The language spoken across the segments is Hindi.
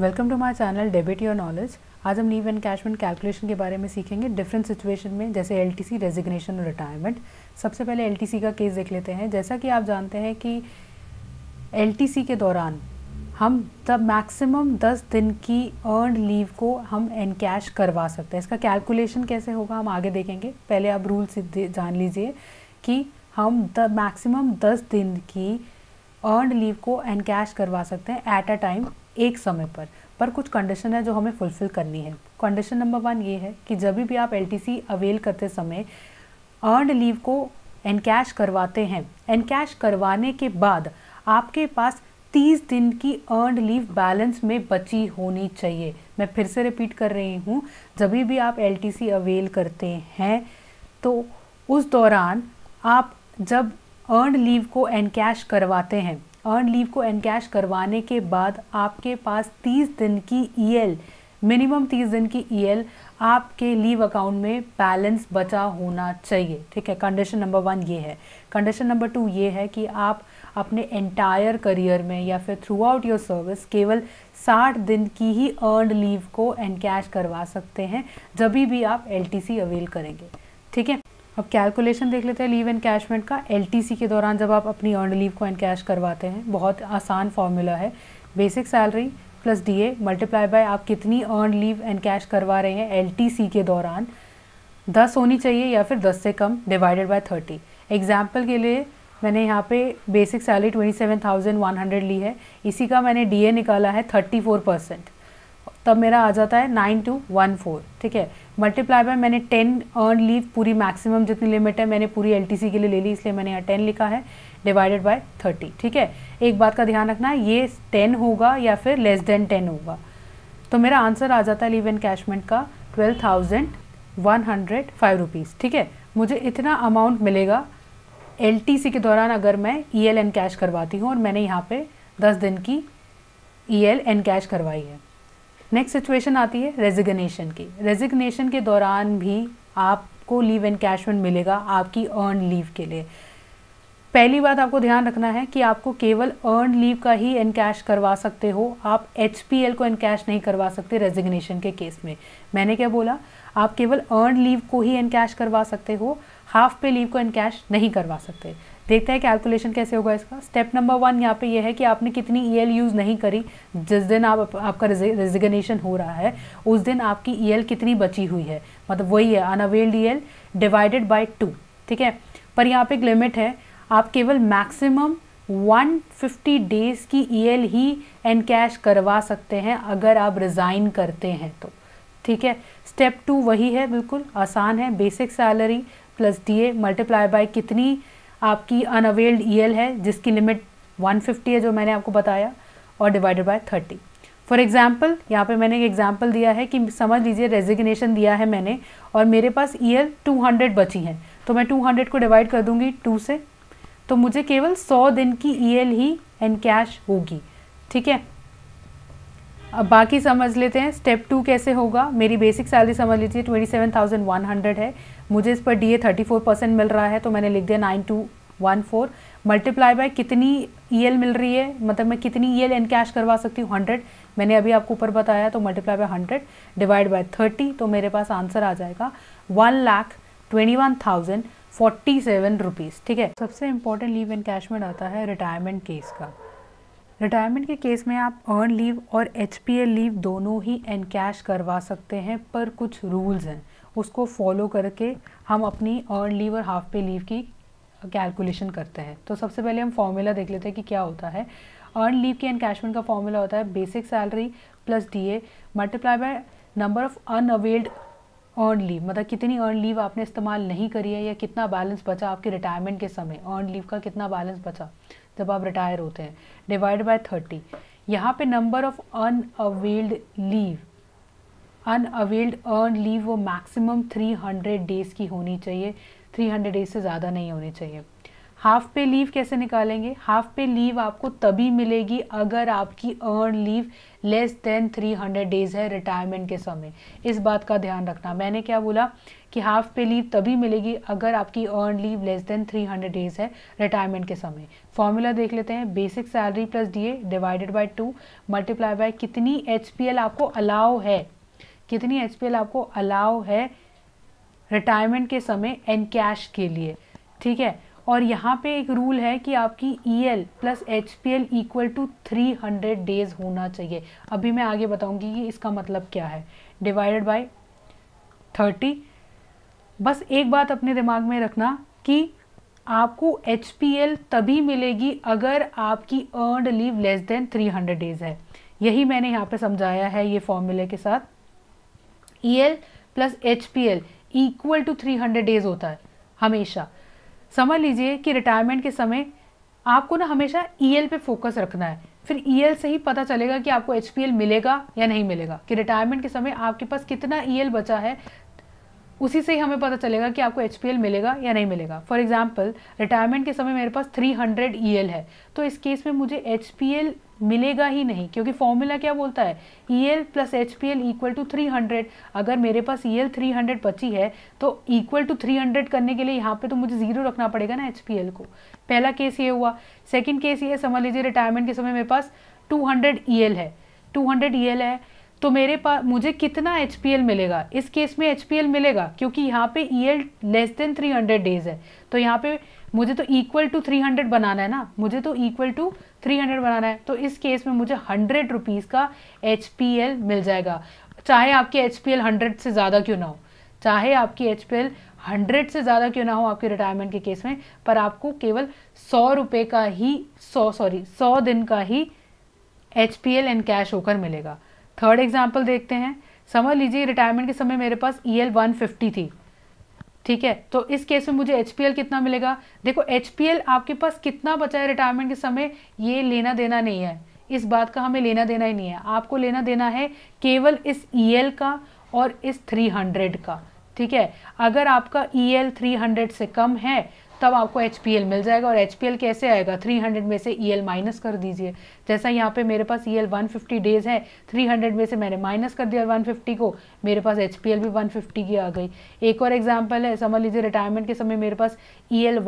welcome to my channel debit your knowledge आज हम लीव कैशमेंट कैलकुलेशन के बारे में सीखेंगे डिफरेंट सिचुएशन में जैसे एल टी सी रेजिग्नेशन और रिटायरमेंट सबसे पहले एल टी सी का केस देख लेते हैं जैसा कि आप जानते हैं कि एल टी सी के दौरान हम तब मैक्सिमम दस दिन की अर्न लीव को हम एन कैश करवा सकते हैं इसका कैलकुलेशन कैसे होगा हम आगे देखेंगे पहले आप रूल जान लीजिए कि हम द मैक्सिमम दस दिन की अर्न लीव को एन कैश करवा सकते हैं एट अ टाइम एक समय पर पर कुछ कंडीशन है जो हमें फुलफ़िल करनी है कंडीशन नंबर वन ये है कि जब भी आप एल अवेल करते समय अर्नड लीव को एनकैश करवाते हैं एनकैश करवाने के बाद आपके पास तीस दिन की अर्नड लीव बैलेंस में बची होनी चाहिए मैं फिर से रिपीट कर रही हूँ जब भी आप एल अवेल करते हैं तो उस दौरान आप जब अर्नड लीव को एनकैश करवाते हैं अर्न लीव को एनकैश करवाने के बाद आपके पास तीस दिन की ई e मिनिमम तीस दिन की ई e आपके लीव अकाउंट में बैलेंस बचा होना चाहिए ठीक है कंडीशन नंबर वन ये है कंडीशन नंबर टू ये है कि आप अपने एंटायर करियर में या फिर थ्रू आउट योर सर्विस केवल 60 दिन की ही अर्न लीव को एनकैश करवा सकते हैं जब भी आप एल अवेल करेंगे ठीक है अब कैलकुलेशन देख लेते हैं लीव एंड कैशमेंट का एल के दौरान जब आप अपनी अर्न लीव को कैश करवाते हैं बहुत आसान फार्मूला है basic salary plus D A multiply by आप कितनी अर्न लीव एंड कैश करवा रहे हैं एल के दौरान दस होनी चाहिए या फिर दस से कम डिवाइडेड बाय थर्टी एग्जाम्पल के लिए मैंने यहाँ पे basic salary twenty seven thousand one hundred ली है इसी का मैंने ए निकाला है थर्टी फोर परसेंट तब मेरा आ जाता है नाइन टू वन फोर ठीक है मल्टीप्लाई बाय मैंने टेन अर्न लीव पूरी मैक्सिमम जितनी लिमिट है मैंने पूरी एल के लिए ले ली इसलिए मैंने यहाँ टेन लिखा है डिवाइडेड बाय थर्टी ठीक है एक बात का ध्यान रखना है ये टेन होगा या फिर लेस देन टेन होगा तो मेरा आंसर आ जाता है लीव कैशमेंट का twelve thousand one hundred five rupees ठीक है मुझे इतना अमाउंट मिलेगा एल के दौरान अगर मैं ई एल कैश करवाती हूँ और मैंने यहाँ पे दस दिन की ई एल कैश करवाई है नेक्स्ट सिचुएशन आती है रेजिग्नेशन की रेजिग्नेशन के दौरान भी आपको लीव एंड कैश मिलेगा आपकी अर्न लीव के लिए पहली बात आपको ध्यान रखना है कि आपको केवल अर्न लीव का ही कैश करवा सकते हो आप एच को कैश नहीं करवा सकते रेजिग्नेशन के केस में मैंने क्या बोला आप केवल अर्न लीव को ही कैश करवा सकते हो हाफ पे लीव को कैश नहीं करवा सकते देखते हैं कैलकुलेशन कैसे होगा इसका स्टेप नंबर वन यहाँ पे ये यह है कि आपने कितनी ई e यूज़ नहीं करी जिस दिन आप आपका रेजिग्नेशन हो रहा है उस दिन आपकी ई e कितनी बची हुई है मतलब वही है unavailed E divided by two ठीक है पर यहाँ पे एक लिमिट है आप केवल मैक्सिमम 150 डेज़ की ई e ही कैश करवा सकते हैं अगर आप रिज़ाइन करते हैं तो ठीक है स्टेप टू वही है बिल्कुल आसान है basic salary plus D A multiply by कितनी आपकी अनअवेल्ड ई एल है जिसकी लिमिट 150 है जो मैंने आपको बताया और डिवाइडेड बाय 30 फॉर एग्ज़ाम्पल यहाँ पे मैंने एक एग्ज़ाम्पल दिया है कि समझ लीजिए रेजिग्नेशन दिया है मैंने और मेरे पास ई एल टू हंड्रेड बची हैं तो मैं टू हंड्रेड को डिवाइड कर दूँगी टू से तो मुझे केवल सौ दिन की ई e एल ही एन कैश होगी ठीक है अब बाकी समझ लेते हैं स्टेप टू कैसे होगा मेरी बेसिक सैलरी समझ लीजिए twenty seven thousand one hundred है मुझे इस पर D A thirty four percent मिल रहा है तो मैंने लिख दिया nine two one four multiply by कितनी ई e एल मिल रही है मतलब मैं कितनी ई एल एन कैश करवा सकती हूँ हंड्रेड मैंने अभी आपको ऊपर बताया तो multiply by hundred divide by thirty तो मेरे पास आंसर आ जाएगा one lakh twenty one thousand forty seven rupees ठीक है सबसे इंपॉर्टेंट लीव एन में आता है रिटायरमेंट केस का रिटायरमेंट के केस में आप अर्न लीव और एच लीव दोनों ही एन कैश करवा सकते हैं पर कुछ रूल्स हैं उसको फॉलो करके हम अपनी अर्न लीव और हाफ पे लीव की कैलकुलेशन करते हैं तो सबसे पहले हम फॉर्मूला देख लेते हैं कि क्या होता है अर्न लीव की एनकैशमेंट का फॉर्मूला होता है basic salary plus D A multiply by number of unavailed earn leave मतलब कितनी अर्न लीव आपने इस्तेमाल नहीं करी है या कितना बैलेंस बचा आपके रिटायरमेंट के समय अर्न लीव का कितना बैलेंस बचा जब आप रिटायर होते हैं डिवाइड बाय थर्टी यहाँ पे number of unavailed leave unavailed earn leave वो मैक्सिमम हंड्रेड डेज़ की होनी चाहिए थ्री हंड्रेड डेज से ज़्यादा नहीं होनी चाहिए हाफ पे लीव कैसे निकालेंगे हाफ पे लीव आपको तभी मिलेगी अगर आपकी earn leave less than three hundred days है रिटायरमेंट के समय इस बात का ध्यान रखना मैंने क्या बोला कि हाफ पे लीव तभी मिलेगी अगर आपकी earn leave less than 300 days है रिटायरमेंट के समय फॉर्मूला देख लेते हैं basic salary plus DA divided by two multiply by कितनी एचपीएल आपको अलाउ है कितनी एचपीएल आपको अलाउ है रिटायरमेंट के समय एन कैश के लिए ठीक है और यहाँ पे एक रूल है कि आपकी E L plus H P L equal to three hundred days होना चाहिए अभी मैं आगे बताऊँगी कि इसका मतलब क्या है डिवाइडेड बाई थर्टी बस एक बात अपने दिमाग में रखना कि आपको एच तभी मिलेगी अगर आपकी earned leave less than 300 days है यही मैंने यहाँ पे समझाया है ये फॉर्मूले के साथ E L plus H P L equal to three hundred days होता है हमेशा समझ लीजिए कि रिटायरमेंट के समय आपको ना हमेशा ई e एल पे फोकस रखना है फिर ई e एल से ही पता चलेगा कि आपको एच पी एल मिलेगा या नहीं मिलेगा कि रिटायरमेंट के समय आपके पास कितना ई e एल बचा है उसी से ही हमें पता चलेगा कि आपको एच मिलेगा या नहीं मिलेगा फॉर एग्जाम्पल रिटायरमेंट के समय मेरे पास थ्री हंड्रेड e है तो इस केस में मुझे एच मिलेगा ही नहीं क्योंकि फॉर्मूला क्या बोलता है E L plus H P L equal to three hundred अगर मेरे पास ई एल थ्री हंड्रेड बची है तो इक्वल टू थ्री हंड्रेड करने के लिए यहाँ पे तो मुझे ज़ीरो रखना पड़ेगा ना एच पी एल को पहला केस ये हुआ सेकेंड केस ये समझ लीजिए रिटायरमेंट के समय मेरे पास टू हंड्रेड ई एल है टू हंड्रेड ई एल है तो मेरे पास मुझे कितना एच मिलेगा इस केस में एच मिलेगा क्योंकि यहाँ पे ई लेस देन 300 डेज है तो यहाँ पे मुझे तो इक्वल टू 300 बनाना है ना मुझे तो इक्वल टू 300 बनाना है तो इस केस में मुझे हंड्रेड रुपीज़ का एच मिल जाएगा चाहे आपके एच पी हंड्रेड से ज़्यादा क्यों ना हो चाहे आपकी एच पी हंड्रेड से ज़्यादा क्यों ना हो आपके रिटायरमेंट के केस में पर आपको केवल सौ रुपये का ही सौ सॉरी सौ दिन का ही H P L encash होकर मिलेगा थर्ड एग्जाम्पल देखते हैं समझ लीजिए रिटायरमेंट के समय मेरे पास ई एल वन फिफ्टी थी ठीक है तो इस केस में मुझे एच पी एल कितना मिलेगा देखो एच पी एल आपके पास कितना बचा है रिटायरमेंट के समय ये लेना देना नहीं है इस बात का हमें लेना देना ही नहीं है आपको लेना देना है केवल इस ई e एल का और इस थ्री हंड्रेड का ठीक है अगर आपका ई एल थ्री हंड्रेड से कम है तब आपको एच मिल जाएगा और एच कैसे आएगा 300 में से ई e माइनस कर दीजिए जैसा यहाँ पे मेरे पास ई एल डेज है 300 में से मैंने माइनस कर दिया 150 को मेरे पास एच भी 150 की आ गई एक और एग्जाम्पल है समझ लीजिए रिटायरमेंट के समय मेरे पास ई एल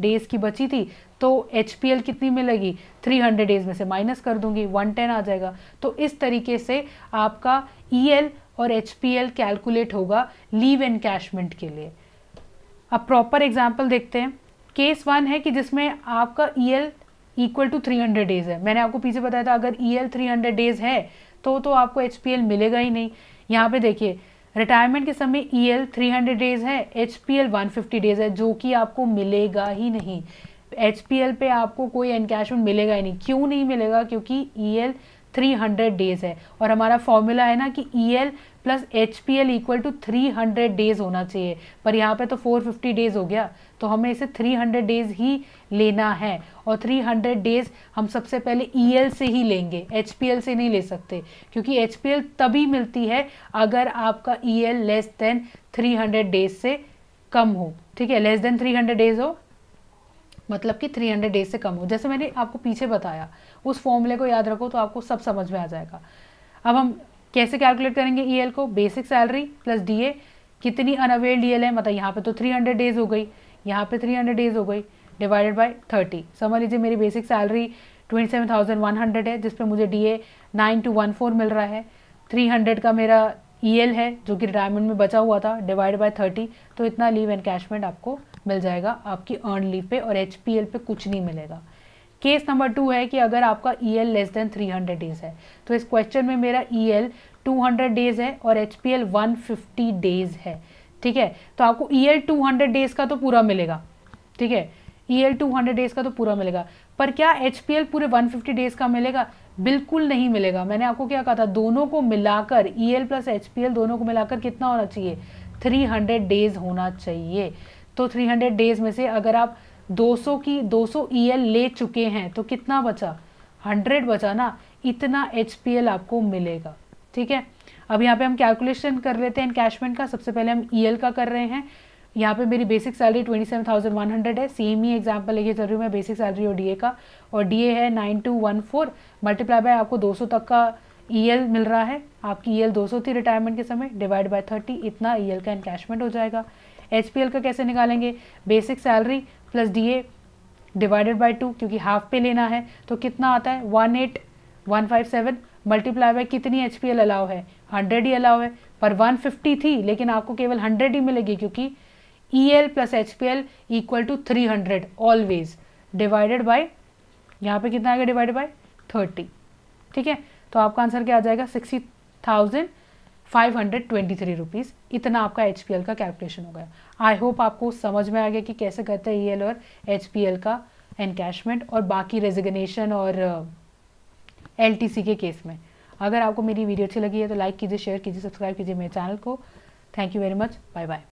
डेज की बची थी तो एच कितनी मिलेगी 300 डेज में से माइनस कर दूंगी 110 आ जाएगा तो इस तरीके से आपका ई e और एच कैलकुलेट होगा लीव कैशमेंट के लिए अब प्रॉपर एग्जाम्पल देखते हैं केस वन है कि जिसमें आपका E L equal to three hundred days है मैंने आपको पीछे बताया था अगर E L three hundred days है तो तो आपको एच पी एल मिलेगा ही नहीं यहाँ पे देखिए रिटायरमेंट के समय E L three hundred days है H P L one fifty days है जो कि आपको मिलेगा ही नहीं एच पी एल पे आपको कोई एनकैशमेंट मिलेगा ही नहीं क्यों नहीं मिलेगा क्योंकि ई e एल 300 डेज़ है और हमारा फॉर्मूला है ना कि E L plus H P L equal to three hundred days होना चाहिए पर यहाँ पे तो फोर फिफ्टी डेज़ हो गया तो हमें इसे थ्री हंड्रेड डेज़ ही लेना है और थ्री हंड्रेड डेज़ हम सबसे पहले ई e एल से ही लेंगे एच पी एल से नहीं ले सकते क्योंकि एच पी एल तभी मिलती है अगर आपका E L less than three hundred days से कम हो ठीक है less than three hundred days हो मतलब कि 300 डेज से कम हो जैसे मैंने आपको पीछे बताया उस फॉर्मूले को याद रखो तो आपको सब समझ में आ जाएगा अब हम कैसे कैलकुलेट करेंगे ई e को बेसिक सैलरी प्लस डी कितनी अनअवेल्ड ई e है मतलब यहाँ पर तो थ्री डेज हो गई यहाँ पर थ्री डेज हो गई डिवाइडेड बाई थर्टी समझ लीजिए मेरी basic salary twenty seven thousand one hundred है मुझे D A nine two one four मिल रहा है थ्री हंड्रेड का मेरा ई e है जो कि रिटायरमेंट में बचा हुआ था डिवाइड बाय थर्टी तो इतना लीव एंड कैशमेंट आपको मिल जाएगा आपकी अर्न लीव पे और एच पी एल पे कुछ नहीं मिलेगा केस नंबर टू है कि अगर आपका E L less than three hundred days है तो इस क्वेश्चन में मेरा E L two hundred days है और H P L one fifty days है ठीक है तो आपको E L two hundred days का तो पूरा मिलेगा ठीक है E L two hundred days का तो पूरा मिलेगा पर क्या एच पी एल पूरे वन फिफ्टी डेज़ का मिलेगा बिल्कुल नहीं मिलेगा मैंने आपको क्या कहा था दोनों को मिलाकर E L plus H P L दोनों को मिलाकर कितना होना चाहिए थ्री हंड्रेड डेज़ होना चाहिए तो 300 डेज में से अगर आप 200 की 200 ईएल e ले चुके हैं तो कितना बचा 100 बचा ना इतना एचपीएल आपको मिलेगा ठीक है अब यहाँ पे हम कैलकुलेशन कर लेते हैं इनकैशमेंट का सबसे पहले हम ईएल e का कर रहे हैं यहाँ पे मेरी basic salary twenty seven thousand one hundred है सेम ही एग्जाम्पल लेके चल रही हूँ मैं बेसिक सैलरी और डीए का और डीए है nine two one four multiply by आपको दो सौ तक का ईएल e मिल रहा है आपकी ईएल 200 थी रिटायरमेंट के समय डिवाइड बाय 30 इतना ईएल का इनकैशमेंट हो जाएगा एच का कैसे निकालेंगे basic salary plus D divided by two क्योंकि हाफ पे लेना है तो कितना आता है one eight one five seven multiply by कितनी एच पी एल अलाव है हंड्रेड ही अलाव है पर वन फिफ्टी थी लेकिन आपको केवल हंड्रेड ही मिलेगी क्योंकि E L plus H P L equal to three hundred always divided by यहाँ पे कितना आएगा डिवाइडेड बाई थर्टी ठीक है तो आपका आंसर क्या आ जाएगा sixty thousand five hundred twenty three rupees इतना आपका एच पी एल का कैलकुलेशन हो गया आई होप आपको समझ में आ गया कि कैसे करते हैं ई e एल और एच पी एल का एनकैशमेंट और बाकी रेजिग्नेशन और एल टी सी के केस में अगर आपको मेरी वीडियो अच्छी लगी है तो लाइक कीजिए शेयर कीजिए सब्सक्राइब कीजिए मेरे चैनल को thank you very much bye bye